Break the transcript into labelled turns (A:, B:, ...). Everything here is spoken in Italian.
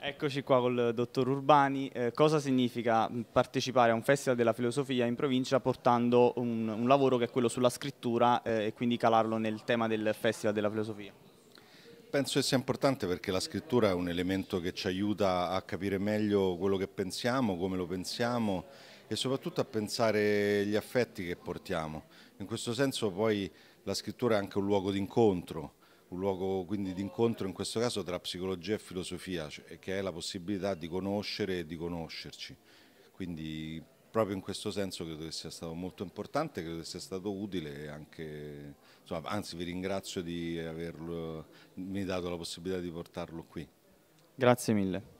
A: Eccoci qua col dottor Urbani, eh, cosa significa partecipare a un festival della filosofia in provincia portando un, un lavoro che è quello sulla scrittura eh, e quindi calarlo nel tema del festival della filosofia?
B: Penso che sia importante perché la scrittura è un elemento che ci aiuta a capire meglio quello che pensiamo, come lo pensiamo e soprattutto a pensare gli affetti che portiamo. In questo senso poi la scrittura è anche un luogo d'incontro un luogo quindi di incontro in questo caso tra psicologia e filosofia, cioè, che è la possibilità di conoscere e di conoscerci. Quindi proprio in questo senso credo che sia stato molto importante, credo che sia stato utile anche, insomma, anzi vi ringrazio di avermi dato la possibilità di portarlo qui.
C: Grazie mille.